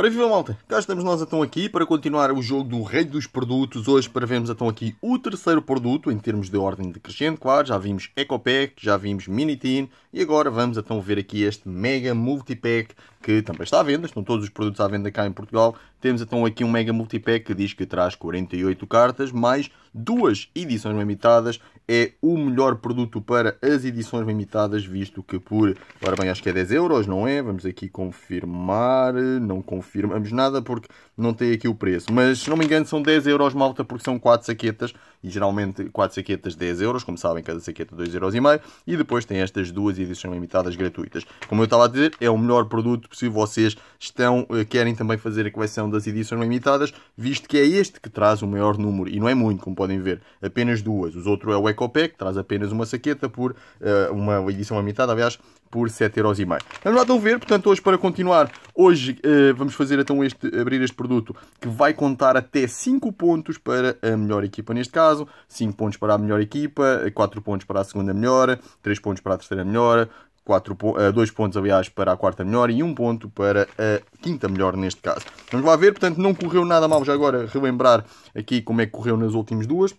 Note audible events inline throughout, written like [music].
Ora viva malta, cá estamos nós então aqui para continuar o jogo do rei dos produtos. Hoje para vermos então aqui o terceiro produto, em termos de ordem decrescente, claro. Já vimos Ecopec, já vimos Minitin e agora vamos então ver aqui este Mega Multipack que também está à venda, estão todos os produtos à venda cá em Portugal. Temos então aqui um Mega Multipack que diz que traz 48 cartas, mais duas edições limitadas. É o melhor produto para as edições limitadas, visto que por, agora bem, acho que é 10 euros, não é? Vamos aqui confirmar, não confirmamos nada porque não tem aqui o preço. Mas, se não me engano, são 10 euros malta porque são 4 saquetas e geralmente 4 saquetas 10 euros, como sabem, cada saqueta 2,5 euros. E depois tem estas duas edições limitadas gratuitas. Como eu estava a dizer, é o melhor produto possível. Vocês estão, eh, querem também fazer a coleção das edições limitadas, visto que é este que traz o maior número, e não é muito, como podem ver, apenas duas. Os outros é o Ecopack, que traz apenas uma saqueta por uh, uma edição limitada, aliás, por 7,5€. Vamos lá então ver, portanto, hoje para continuar, hoje uh, vamos fazer então este, abrir este produto que vai contar até 5 pontos para a melhor equipa neste caso, 5 pontos para a melhor equipa, 4 pontos para a segunda melhor, 3 pontos para a terceira melhor, 4, 2 eh, pontos, aliás, para a quarta melhor e 1 um ponto para a quinta melhor neste caso. Vamos lá ver, portanto, não correu nada mal já agora relembrar aqui como é que correu nas últimas duas.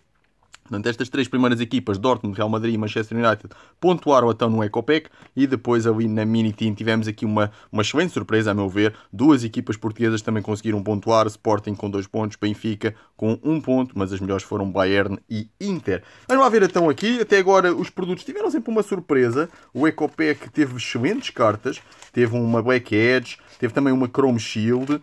Portanto, estas três primeiras equipas, Dortmund, Real Madrid e Manchester United, pontuaram então no Ecopec e depois ali na Mini Team tivemos aqui uma, uma excelente surpresa, a meu ver. Duas equipas portuguesas também conseguiram pontuar, Sporting com dois pontos, Benfica com um ponto, mas as melhores foram Bayern e Inter. Vamos lá ver então aqui, até agora os produtos tiveram sempre uma surpresa. O Ecopec teve excelentes cartas, teve uma Black Edge, teve também uma Chrome Shield.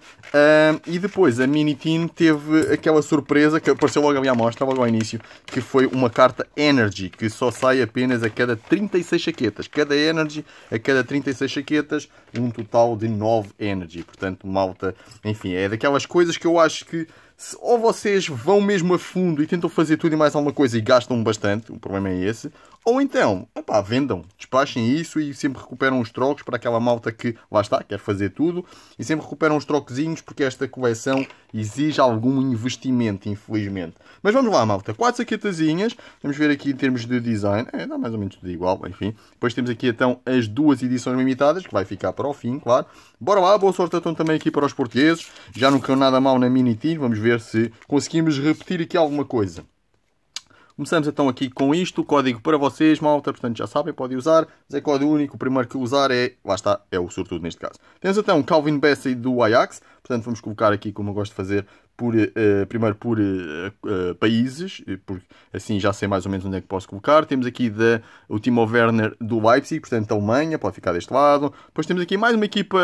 e depois a Minitin teve aquela surpresa que apareceu logo ali à mostra, logo ao início, que foi uma carta Energy, que só sai apenas a cada 36 chaquetas. Cada Energy a cada 36 chaquetas, um total de 9 Energy. Portanto, malta, enfim, é daquelas coisas que eu acho que se, ou vocês vão mesmo a fundo e tentam fazer tudo e mais alguma coisa e gastam bastante, o problema é esse, ou então, opá, vendam, despachem tipo, isso e sempre recuperam os trocos para aquela malta que, lá está, quer fazer tudo, e sempre recuperam os troquezinhos porque esta coleção exige algum investimento, infelizmente. Mas vamos lá, malta, quatro saquetazinhas, vamos ver aqui em termos de design, é, dá mais ou menos tudo igual, enfim. Depois temos aqui então as duas edições limitadas, que vai ficar para o fim, claro. Bora lá, boa sorte então também aqui para os portugueses, já não caiu nada mal na Mini Team, vamos ver se conseguimos repetir aqui alguma coisa. Começamos então aqui com isto, código para vocês, malta, portanto já sabem, podem usar, mas é código único, o primeiro que usar é, lá está, é o sortudo neste caso. Temos então Calvin Bessie do Ajax, portanto vamos colocar aqui, como eu gosto de fazer, por, uh, primeiro por uh, uh, países, porque assim já sei mais ou menos onde é que posso colocar. Temos aqui de, o Timo Werner do Leipzig, portanto Alemanha, pode ficar deste lado. Depois temos aqui mais uma equipa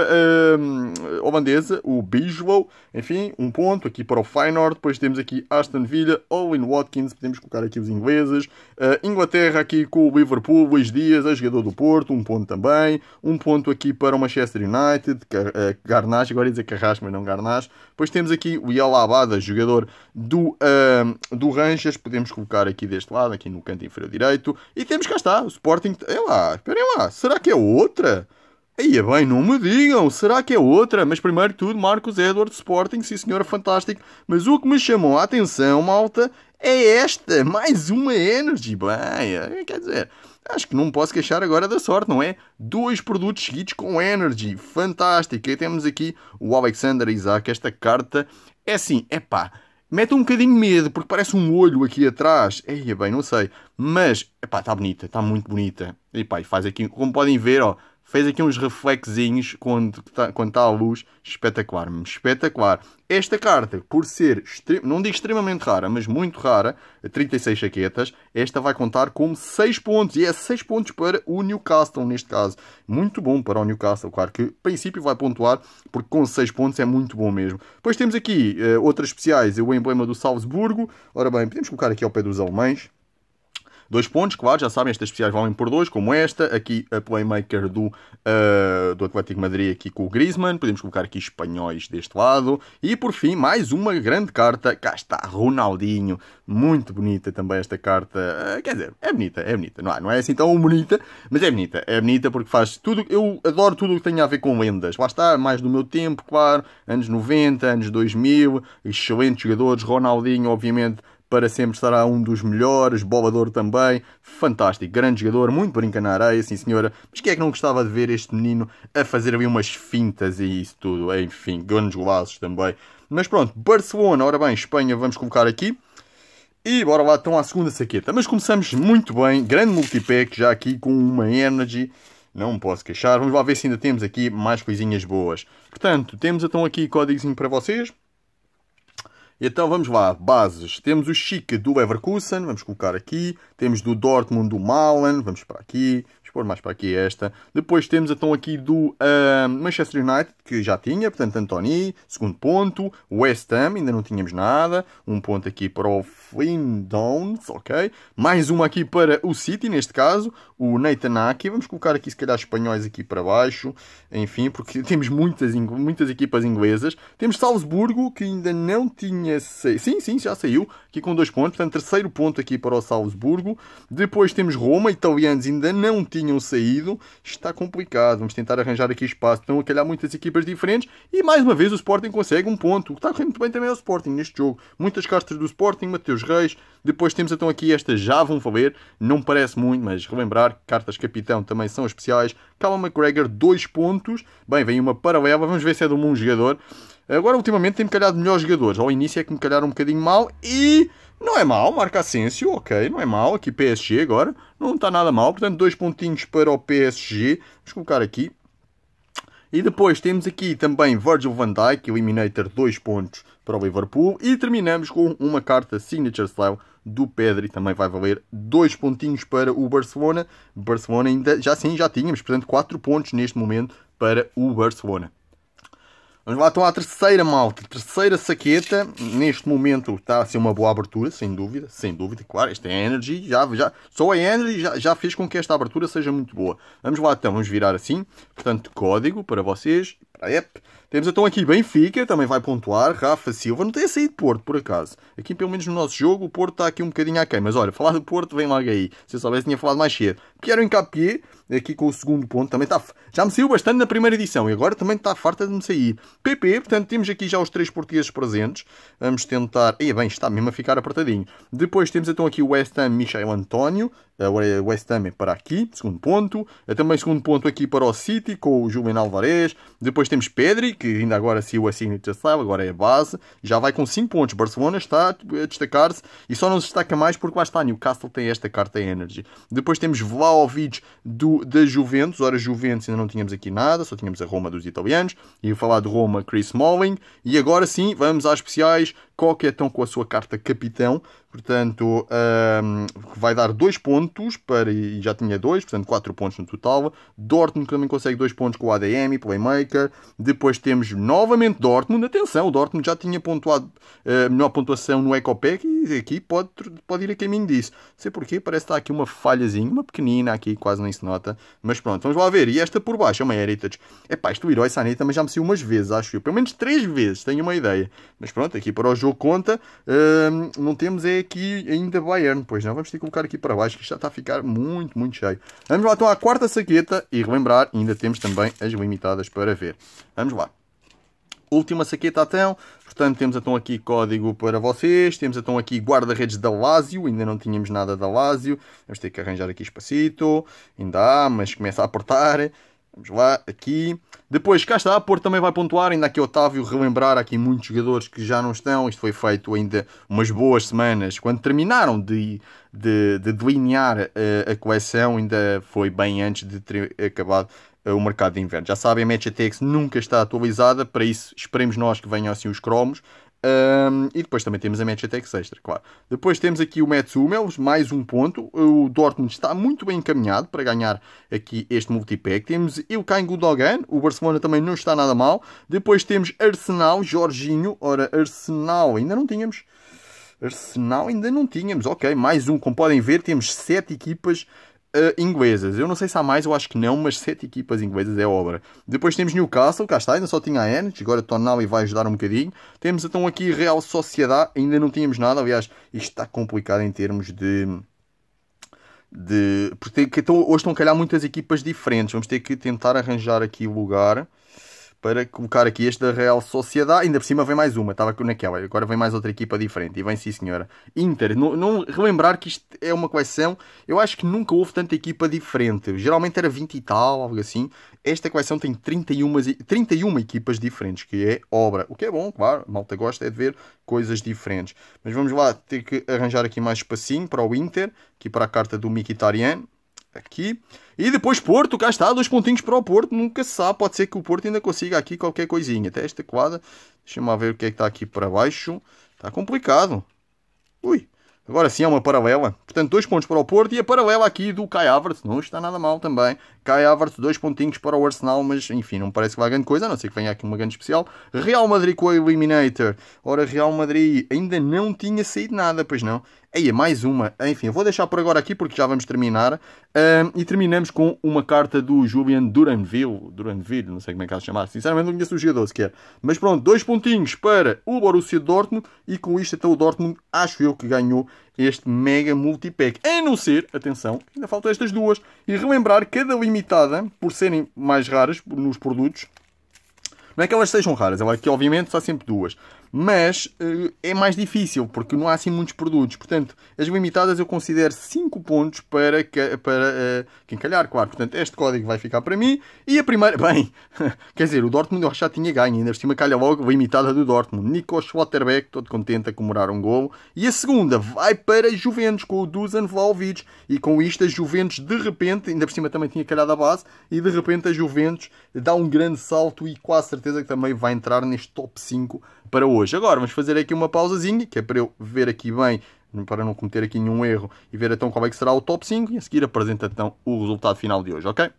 holandesa, o Bijlo, enfim, um ponto aqui para o Feyenoord. Depois temos aqui Aston Villa, Owen Watkins, podemos colocar aqui os ingleses. Inglaterra aqui com o Liverpool, Luís Dias, a jogador do Porto, um ponto também. Um ponto aqui para o Manchester United, Garnas agora ia dizer Carrasco, mas não Garnas depois temos aqui o Yalabada, jogador do, do Ranchas. Podemos colocar aqui deste lado, aqui no canto inferior direito. E temos cá está, o Sporting. É lá, esperem lá, será que é outra? Aí é bem, não me digam, será que é outra? Mas primeiro de tudo, Marcos Edwards, Sporting, sim senhora, fantástico. Mas o que me chamou a atenção, malta, é esta, mais uma Energy. Bem, é, quer dizer, Acho que não posso queixar agora da sorte, não é? Dois produtos seguidos com Energy, fantástico. E temos aqui o Alexander Isaac, esta carta é assim, é pá, mete um bocadinho medo, porque parece um olho aqui atrás. Eia, bem, não sei. Mas, epá, está bonita, está muito bonita. E pá, faz aqui, como podem ver, ó, fez aqui uns reflexinhos quando está tá à tá luz. Espetacular, espetacular. Esta carta, por ser, não digo extremamente rara, mas muito rara, 36 chaquetas, esta vai contar como 6 pontos. E é 6 pontos para o Newcastle, neste caso. Muito bom para o Newcastle, claro que, a princípio, vai pontuar, porque com 6 pontos é muito bom mesmo. Depois temos aqui uh, outras especiais, o emblema do Salzburgo. Ora bem, podemos colocar aqui ao pé dos alemães Dois pontos, claro, já sabem, estas especiais valem por dois, como esta. Aqui a playmaker do, uh, do Atlético Madrid, aqui com o Griezmann. Podemos colocar aqui espanhóis deste lado. E por fim, mais uma grande carta. Cá está Ronaldinho. Muito bonita também esta carta. Uh, quer dizer, é bonita, é bonita. Não, é? não é assim tão bonita, mas é bonita. É bonita porque faz tudo. Eu adoro tudo o que tem a ver com lendas. Lá está, mais do meu tempo, claro. Anos 90, anos 2000. Excelentes jogadores. Ronaldinho, obviamente para sempre estará um dos melhores, bolador também, fantástico, grande jogador, muito brinca na areia, sim senhora, mas quem é que não gostava de ver este menino a fazer ali umas fintas e isso tudo, enfim, grandes golaços também. Mas pronto, Barcelona, ora bem, Espanha vamos colocar aqui. E bora lá então à segunda saqueta. Mas começamos muito bem, grande multipack, já aqui com uma energy não posso queixar. Vamos lá ver se ainda temos aqui mais coisinhas boas. Portanto, temos então aqui códigozinho para vocês. Então vamos lá, bases. Temos o Chique do Leverkusen, vamos colocar aqui. Temos do Dortmund do Malen, vamos para aqui. Vamos pôr mais para aqui esta. Depois temos então aqui do uh, Manchester United, que já tinha, portanto Anthony segundo ponto. West Ham, ainda não tínhamos nada. Um ponto aqui para o Downs, ok? Mais uma aqui para o City, neste caso, o Nathan Aki. Vamos colocar aqui, se calhar, espanhóis aqui para baixo, enfim, porque [laughs] temos muitas, muitas equipas inglesas. Temos Salzburgo, que ainda não tinha... saído. Sim, sim, já saiu, aqui com dois pontos, portanto, terceiro ponto aqui para o Salzburgo. Depois temos Roma, italianos ainda não tinham saído. Está complicado, vamos tentar arranjar aqui espaço. Estão a calhar muitas equipas diferentes e, mais uma vez, o Sporting consegue um ponto. O que está correndo [laughs] muito bem também é o Sporting neste jogo. Muitas cartas do Sporting, Mateus reis. Depois temos então aqui esta já vão valer, não parece muito, mas relembrar, cartas capitão também são especiais. Callum McGregor, 2 pontos. Bem, vem uma paralela, vamos ver se é do um jogador. Agora, ultimamente, tem-me calhado melhores jogadores. Ao início é que me calharam um bocadinho mal e... Não é mal, marca Asensio, ok, não é mal. Aqui PSG agora, não está nada mal. Portanto, dois pontinhos para o PSG. Vamos colocar aqui. E depois temos aqui também Virgil van Dijk, Eliminator, 2 pontos para o Liverpool. E terminamos com uma carta Signature style do Pedri, também vai valer dois pontinhos para o Barcelona. Barcelona ainda, já sim, já tínhamos, portanto, quatro pontos neste momento para o Barcelona. Vamos lá, então à terceira malta, terceira saqueta. Neste momento está a ser uma boa abertura, sem dúvida, sem dúvida, claro. Esta é a Energy, já, já, só a Energy já, já fez com que esta abertura seja muito boa. Vamos lá então, vamos virar assim. Portanto, código para vocês, para a app. Temos então aqui Benfica, também vai pontuar, Rafa Silva. Não tem saído Porto, por acaso. Aqui, pelo menos no nosso jogo, o Porto está aqui um bocadinho aquém. Mas olha, falar do Porto, vem logo aí. Se eu soubesse, tinha falado mais cedo. Pierre Encapié aqui com o segundo ponto. Também está, já me saiu bastante na primeira edição e agora também está farta de me sair. PP, portanto, temos aqui já os três portugueses presentes. Vamos tentar... E bem, está mesmo a ficar apertadinho. Depois temos então aqui o West Ham, Michel António. Agora é West Ham é para aqui, segundo ponto. É também segundo ponto aqui para o City, com o Julian Alvarez. Depois temos Pedri, que ainda agora saiu a signatação, agora é a base. Já vai com 5 pontos. Barcelona está a destacar-se e só não se destaca mais porque lá está Newcastle tem esta carta Energy. Depois temos Vlaovic do da Juventus. Ora, Juventus ainda não tínhamos aqui nada, só tínhamos a Roma dos italianos. E falar de Roma, Chris Smalling. E agora sim, vamos às especiais Coquetão com a sua carta capitão, portanto, um, vai dar 2 pontos para, e já tinha 2, portanto 4 pontos no total. Dortmund também consegue 2 pontos com o ADM, Playmaker. Depois temos novamente Dortmund, atenção, o Dortmund já tinha pontuado a uh, eh, melhor pontuação no Ecopec e aqui pode, pode ir a caminho disso. Não sei porquê, parece que está aqui uma falhazinha, uma pequenina aqui, quase nem se nota, mas pronto, vamos lá ver. E esta por baixo é uma Heritage. pá isto o Herói Sané também já me saiu umas vezes, acho eu, pelo menos 3 vezes, tenho uma ideia. Mas pronto, aqui para o jogo jogo conta. Uh, não temos é aqui ainda Bayern, pois não. Vamos ter que colocar aqui para baixo, que já está a ficar muito, muito cheio. Vamos lá então à quarta saqueta e relembrar, ainda temos também as limitadas para ver. Vamos lá. Última saqueta então, portanto temos então aqui código para vocês, temos então aqui guarda-redes da Lazio, ainda não tínhamos nada da Lazio, vamos ter que arranjar aqui espacito, ainda há, mas começa a apertar. Vamos lá, aqui. Depois, cá está, Porto também vai pontuar. Ainda aqui Otávio relembrar aqui muitos jogadores que já não estão. Isto foi feito ainda umas boas semanas. Quando terminaram de, de, de delinear uh, a coleção, ainda foi bem antes de ter acabado uh, o mercado de inverno. Já sabem, a Match nunca está atualizada. Para isso, esperemos nós que venham assim os cromos. Um, e depois também temos a match até extra, claro. Depois temos aqui o Mets Hummels, mais um ponto. O Dortmund está muito bem encaminhado para ganhar aqui este multipack. Temos eu cá em Gundogan, o Barcelona também não está nada mal. Depois temos Arsenal, Jorginho. Ora, Arsenal, ainda não tínhamos... Arsenal ainda não tínhamos, ok, mais um, como podem ver, temos sete equipas uh, inglesas. Eu não sei se há mais, eu acho que não, mas sete equipas inglesas é obra. Depois temos Newcastle, cá está, ainda só tinha a Ennis, agora Tonali vai ajudar um bocadinho. Temos então aqui Real Sociedade, ainda não tínhamos nada, aliás, isto está complicado em termos de de porque então, hoje estão a calhar muitas equipas diferentes. Vamos ter que tentar arranjar aqui o lugar para colocar aqui este da Real Sociedade. Ainda por cima vem mais uma, estava naquela. Agora vem mais outra equipa diferente. E vem, sim, senhora. Inter. Não, não relembrar que isto é uma coleção. Eu acho que nunca houve tanta equipa diferente. Geralmente era 20 e tal, algo assim. Esta coleção tem 31, 31 equipas diferentes, que é obra. O que é bom, claro. A malta gosta é de ver coisas diferentes. Mas vamos lá, ter que arranjar aqui mais espacinho para o Inter. Aqui para a carta do Mkhitaryan aqui. E depois Porto, cá está, dois pontinhos para o Porto, nunca se sabe, pode ser que o Porto ainda consiga aqui qualquer coisinha. Até esta quadra, deixa-me ver o que é que está aqui para baixo, está complicado. Ui, agora sim é uma paralela, portanto dois pontos para o Porto e a paralela aqui do Kai Havertz, não está nada mal também. Kai Havertz, dois pontinhos para o Arsenal, mas enfim, não parece que vá grande coisa, a não ser que venha aqui uma grande especial. Real Madrid com o Eliminator, ora Real Madrid ainda não tinha saído nada, pois não. Aí é mais uma. Ah, enfim, vou deixar por agora aqui porque já vamos terminar. Um, e terminamos com uma carta do Julian Duranville. Duranville, não sei como é que ela se chamar. Sinceramente, não conheço o G12 sequer. Mas pronto, dois pontinhos para o Borussia Dortmund. E com isto, até então, o Dortmund, acho eu, que ganhou este mega multipack. A não ser, atenção, ainda faltam estas duas. E relembrar, cada limitada, por serem mais raras nos produtos, não é que elas sejam raras, é que obviamente, só sempre duas mas eh, é mais difícil porque não há assim muitos produtos. Portanto, as limitadas eu considero 5 pontos para, que, para uh, quem calhar, claro. Portanto, este código vai ficar para mim. E a primeira, [laughs] bem, quer dizer, o Dortmund eu já tinha ganho, ainda por cima calha logo limitada do Dortmund. Nico Schlotterbeck, todo contente a comemorar um golo. E a segunda vai para Juventus com o Dusan Vlaovic. E com isto, a Juventus de repente, ainda por cima também tinha calhado a base, e de repente a Juventus dá um grande salto e quase certeza que também vai entrar neste top 5 para hoje hoje. Agora, vamos fazer aqui uma pausazinha, que é para eu ver aqui bem, para não cometer aqui nenhum erro, e ver então como é que será o top 5, e a seguir apresenta então o resultado final de hoje, ok?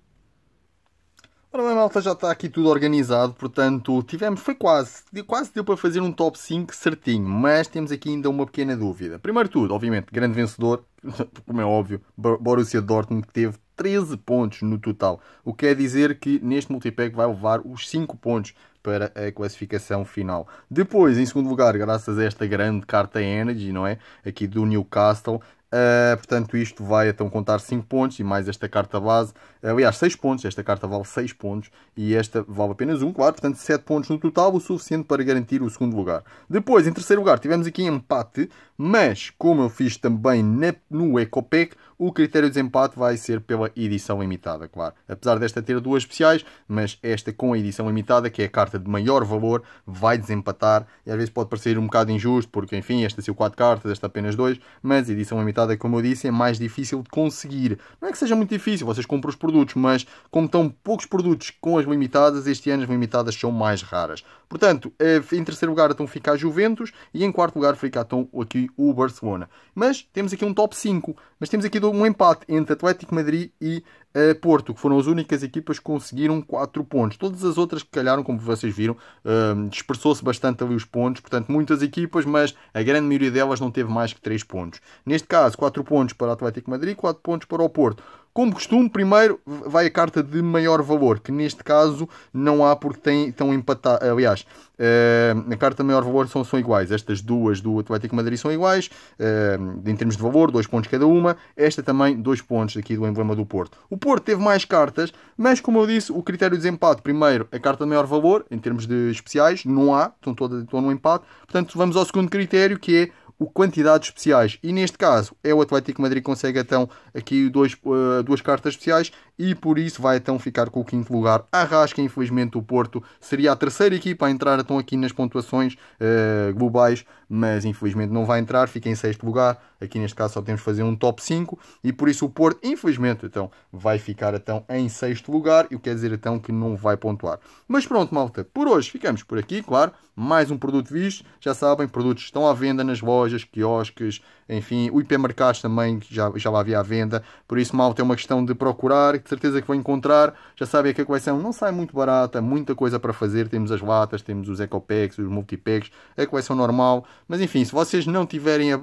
Ora bem, malta, já está aqui tudo organizado, portanto, tivemos, foi quase, quase deu para fazer um top 5 certinho, mas temos aqui ainda uma pequena dúvida. Primeiro tudo, obviamente, grande vencedor, [laughs] como é óbvio, Borussia Dortmund, que teve 13 pontos no total, o que quer dizer que neste multipack vai levar os 5 pontos para a classificação final. Depois, em segundo lugar, graças a esta grande carta Energy, não é? Aqui do Newcastle, Uh, portanto, isto vai então contar 5 pontos e mais esta carta base. Aliás, 6 pontos. Esta carta vale 6 pontos e esta vale apenas 1, um, claro. Portanto, 7 pontos no total, o suficiente para garantir o segundo lugar. Depois, em terceiro lugar, tivemos aqui empate, mas como eu fiz também na, no Ecopec, o critério de desempate vai ser pela edição limitada, claro. Apesar desta ter duas especiais, mas esta com a edição limitada, que é a carta de maior valor, vai desempatar. E às vezes pode parecer um bocado injusto, porque enfim, esta o 4 cartas, esta apenas 2, mas a edição limitada, como eu disse, é mais difícil de conseguir. Não é que seja muito difícil, vocês compram os produtos, mas como estão poucos produtos com as limitadas, este ano as limitadas são mais raras. Portanto, eh, em terceiro lugar então fica a Juventus e em quarto lugar fica então aqui o Barcelona. Mas temos aqui um top 5, mas temos aqui um empate entre Atlético Madrid e uh, Porto, que foram as únicas equipas que conseguiram 4 pontos. Todas as outras que calharam, como vocês viram, uh, dispersou-se bastante ali os pontos, portanto, muitas equipas, mas a grande maioria delas não teve mais que 3 pontos. Neste caso, 4 pontos para Atlético Madrid, 4 pontos para o Porto. Como costume, primeiro vai a carta de maior valor, que neste caso não há porque tem, estão empatados. Aliás, uh, a carta de maior valor são, são iguais. Estas duas do Atlético Madrid são iguais, uh, em termos de valor, dois pontos cada uma. Esta também, dois pontos aqui do emblema do Porto. O Porto teve mais cartas, mas como eu disse, o critério de desempate, primeiro, a carta de maior valor, em termos de especiais, não há, estão, todas estão no empate. Portanto, vamos ao segundo critério, que é o quantidades especiais. E neste caso é o Atlético Madrid que consegue então aqui dois, uh, duas cartas especiais e por isso vai então ficar com o quinto lugar. Arrasca, infelizmente, o Porto seria a terceira equipa a entrar então aqui nas pontuações uh, globais mas infelizmente não vai entrar, fica em sexto lugar. Aqui neste caso só temos que fazer um top 5 e por isso o Porto, infelizmente, então vai ficar então em sexto lugar, e o que quer dizer então que não vai pontuar. Mas pronto, malta, por hoje ficamos por aqui, claro. Mais um produto visto, já sabem, produtos estão à venda nas lojas, quiosques, enfim, o hipermercado também já, já lá havia à venda. Por isso, malta, é uma questão de procurar, de certeza que vão encontrar. Já sabem que é a coleção não sai muito barata, muita coisa para fazer. Temos as latas, temos os ecopacks, os multipacks, é a coleção normal mas enfim, se vocês não tiverem a, eh,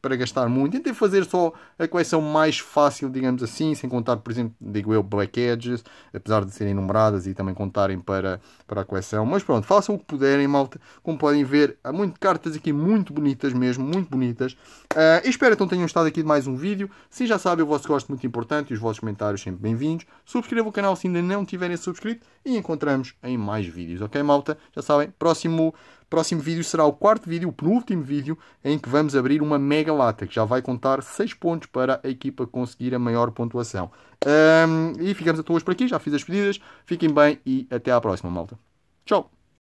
para gastar muito, tentem fazer só a coleção mais fácil, digamos assim, sem contar, por exemplo, digo eu, Black Edges, apesar de serem numeradas e também contarem para, para a coleção. Mas pronto, façam o que puderem, malta. Como podem ver, há muito cartas aqui muito bonitas mesmo, muito bonitas. Uh, espero então tenham estado aqui de mais um vídeo. Se já sabem, o vosso gosto muito importante e os vossos comentários sempre bem-vindos. Subscrevam o canal se ainda não tiverem subscrito e encontramos em mais vídeos, ok, malta? Já sabem, próximo próximo vídeo será o quarto vídeo, o penúltimo vídeo, em que vamos abrir uma mega lata, que já vai contar 6 pontos para a equipa conseguir a maior pontuação. Um, e ficamos a todos por aqui, já fiz as pedidas, fiquem bem e até à próxima, malta. Tchau!